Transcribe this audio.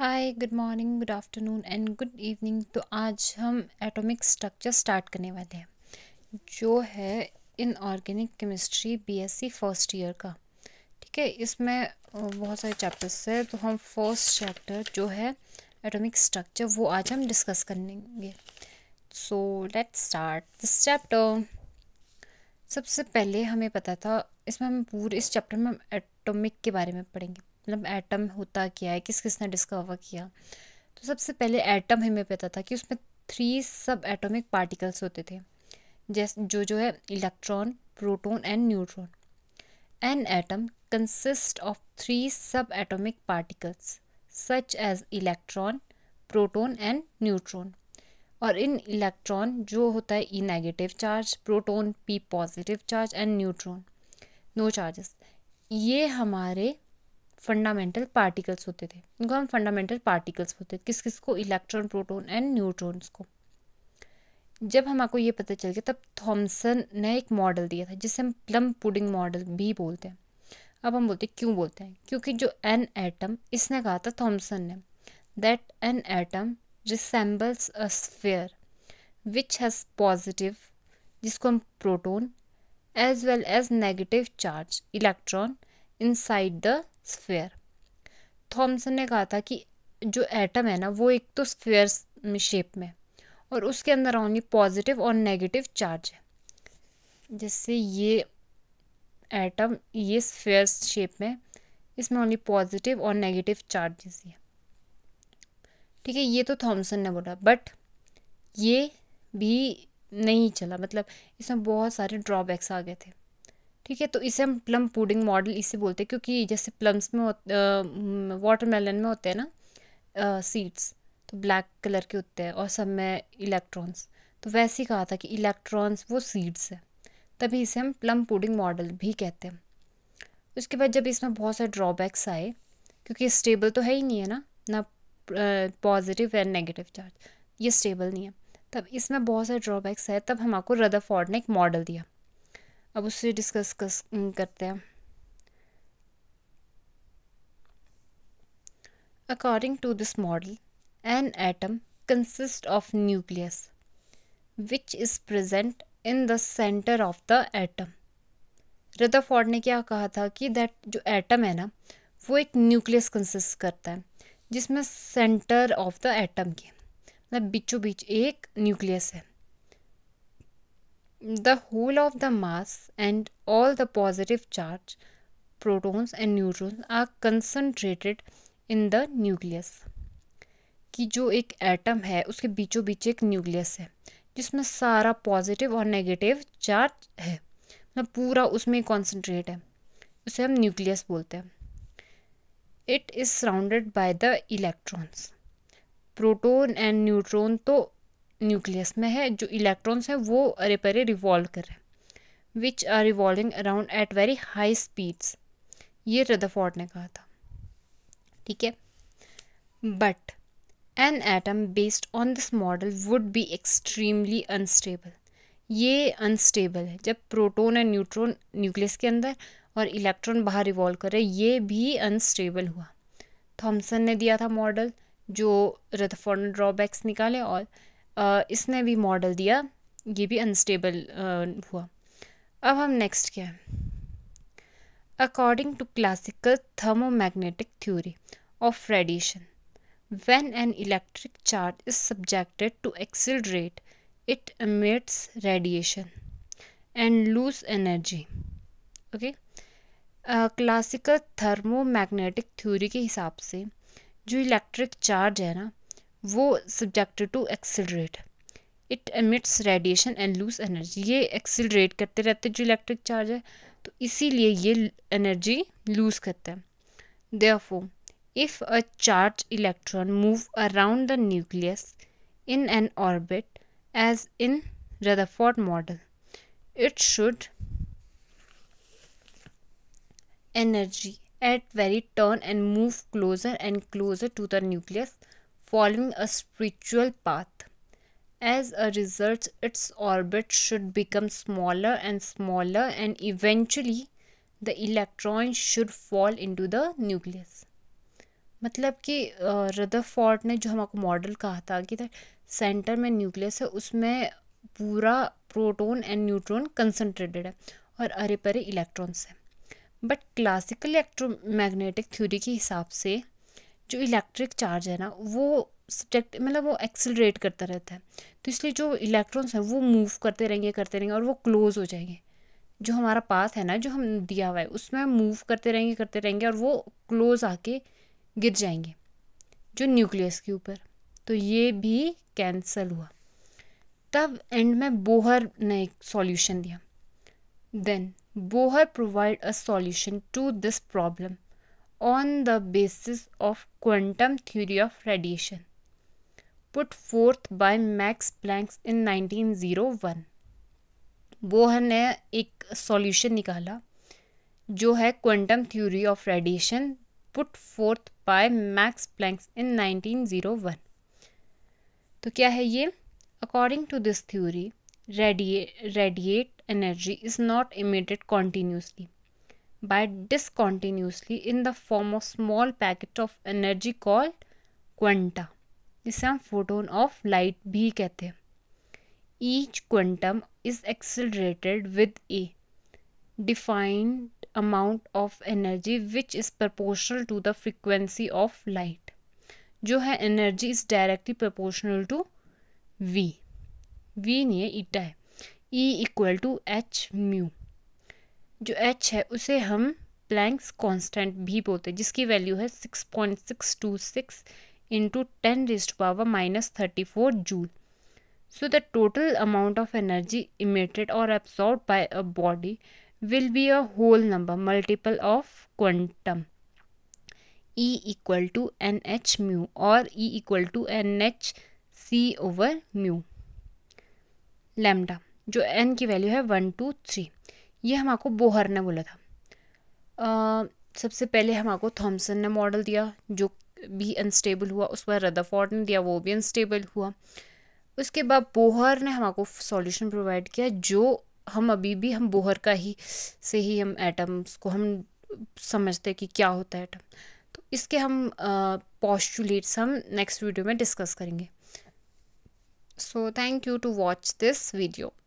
Hi good morning good afternoon and good evening तो आज हम एटॉमिक स्ट्रक्चर स्टार्ट करने वाले हैं जो है in organic chemistry BSc first year का ठीक है इसमें बहुत सारे चैप्टर्स है तो हम फर्स्ट चैप्टर जो है एटॉमिक स्ट्रक्चर वो आज हम डिस्कस करेंगे so let start this chapter सबसे पहले हमें पता था इसमें हम पूरे इस चैप्टर में हम एटोमिक के बारे में पढ़ेंगे मतलब एटम होता क्या है किस किसने डिस्कवर किया तो सबसे पहले एटम हमें पता था कि उसमें थ्री सब एटॉमिक पार्टिकल्स होते थे जैसे जो जो है electron proton and neutron an atom consist of three sub atomic particles such as electron proton and neutron और इन इलेक्ट्रॉन जो होता है E negative charge proton P positive charge and neutron no charges ये हमारे फंडामेंटल पार्टिकल्स होते थे इनको हम फंडामेंटल पार्टिकल्स होते थे किस किस को इलेक्ट्रॉन प्रोटोन एंड न्यूट्रॉन्स को जब हम आपको ये पता चल गया तब थॉमसन ने एक मॉडल दिया था जिसे हम प्लम पुडिंग मॉडल भी बोलते हैं अब हम बोलते हैं क्यों बोलते हैं क्योंकि जो एन एटम इसने कहा था थॉमसन ने that an atom resembles a sphere which has positive जिसको हम proton as well as negative charge electron inside the sphere Thomson ने कहा था कि जो एटम है ना वो एक तो स्फेयर शेप में और उसके अंदर ऑनली पॉजिटिव और नेगेटिव चार्ज है जैसे ये एटम ये स्फेयर शेप में इसमें ओनली पॉजिटिव और नेगेटिव चार्जेस है ठीक है ये तो थॉमसन ने बोला बट ये भी नहीं चला मतलब इसमें बहुत सारे ड्रॉबैक्स आ गए थे ठीक है तो इसे हम प्लम पुडिंग मॉडल इसे बोलते हैं क्योंकि जैसे प्लम्स में वाटर मेलन में होते हैं ना सीड्स तो ब्लैक कलर के होते हैं और सब में इलेक्ट्रॉन्स तो वैसे ही कहा था कि इलेक्ट्रॉन्स वो सीड्स है तभी इसे हम प्लम पुडिंग मॉडल भी कहते हैं उसके बाद जब इसमें बहुत सारे ड्रॉबैक्स आए क्योंकि स्टेबल तो है ही नहीं है ना ना पॉजिटिव एंड नेगेटिव चार्ज ये स्टेबल नहीं है तब इसमें बहुत सारे ड्रॉबैक्स है तब हम हमारे रदरफोर्ड ने एक मॉडल दिया अब उससे डिस्कस करते हैं according to this model an atom consist of nucleus which is present in the of the the atom. Rutherford ने क्या कहा था कि दैट जो एटम है ना वो एक न्यूक्लियस कंसिस्ट करता है जिसमें सेंटर ऑफ द एटम के मतलब बीचों बीच एक न्यूक्लियस है the whole of the mass and all the positive charge protons and neutrons are concentrated in the nucleus कि जो एक एटम है उसके बीचों बीच एक न्यूक्लियस है जिसमें सारा पॉजिटिव और नेगेटिव चार्ज है मतलब पूरा उसमें कॉन्सनट्रेट है उसे हम न्यूक्लियस बोलते हैं it is surrounded by the electrons proton and neutron तो न्यूक्लियस में है जो इलेक्ट्रॉन्स हैं वो अरे परे रिवॉल्व कर रहे हैं which are revolving around at very high speeds ये रदरफोर्ड ने कहा था ठीक है but an atom based on this model would be extremely unstable ये अनस्टेबल है जब प्रोटोन एंड न्यूट्रॉन न्यूक्लियस के अंदर और इलेक्ट्रॉन बाहर रिवॉल्व कर रहे ये भी अनस्टेबल हुआ थॉमसन ने दिया था मॉडल जो रदरफोर्ड ने ड्रॉबैक्स निकाले और इसने भी मॉडल दिया ये भी अनस्टेबल हुआ अब हम नेक्स्ट क्या है according to classical thermomagnetic theory of radiation when an electric charge is subjected to accelerate it emits radiation and lose energy okay classical thermomagnetic theory के हिसाब से जो इलेक्ट्रिक चार्ज है ना वो subject to accelerate it emits radiation and lose energy ये accelerate करते रहते जो इलेक्ट्रिक चार्ज है तो इसीलिए ये एनर्जी लूज करता है therefore if a charge electron move around the nucleus in an orbit as in Rutherford model it should energy at very turn and move closer and closer to the nucleus following a spiritual path. As a result, its orbit should become smaller and smaller and eventually the electron should fall into the nucleus. मतलब कि Rutherford ने जो हमको model कहा था कि centre में nucleus है उसमें पूरा प्रोटॉन एंड न्यूट्रॉन कंसंट्रेटेड है और अरे परे इलेक्ट्रॉन्स हैं बट क्लासिकल इलेक्ट्रोमैग्नेटिक थ्योरी के हिसाब से जो इलेक्ट्रिक चार्ज है ना वो सब्जेक्ट मतलब वो एक्सेलरेट करता रहता है तो इसलिए जो इलेक्ट्रॉन्स हैं वो मूव करते रहेंगे करते रहेंगे और वो क्लोज हो जाएंगे जो हमारा पाथ है ना जो हम दिया हुआ है उसमें मूव करते रहेंगे करते रहेंगे और वो क्लोज आके गिर जाएंगे जो न्यूक्लियस के ऊपर तो ये भी कैंसल हुआ तब एंड में बोहर ने एक सॉल्यूशन दिया then Bohr provide a solution to this problem on the basis of quantum theory of radiation put forth by Max Planck in 1901 Bohr ने एक सॉल्यूशन निकाला जो है quantum theory of radiation put forth by Max Planck's in 1901 तो क्या है ये according to this theory radiate energy is not emitted continuously by discontinuously in the form of small packet of energy called quanta जिसे हम photon of light भी कहते हैं each quantum is accelerated with a defined amount of energy which is proportional to the frequency of light जो है energy is directly proportional to V V नहीं है eta है E equal to H mu जो H है उसे हम Planck's constant भी बोलते हैं जिसकी वैल्यू है six point six two six into ten raised power minus thirty four joule so the total amount of energy emitted और absorb by a body will be a whole number multiple of quantum E equal to N H mu और E equal to N H C over mu lambda जो N की वैल्यू है one two three ये हम आपको Bohr ने बोला था आ, सबसे पहले हम आपको थॉमसन ने मॉडल दिया जो भी अनस्टेबल हुआ उस पर रदाफॉर्ड ने दिया वो भी अनस्टेबल हुआ उसके बाद बोहर ने हम आपको सॉल्यूशन प्रोवाइड किया जो हम अभी भी हम बोहर का ही से ही हम एटम्स को हम समझते हैं कि क्या होता है एटम तो इसके हम पॉस्टुलेट्स हम नेक्स्ट वीडियो में डिस्कस करेंगे so thank you to watch this video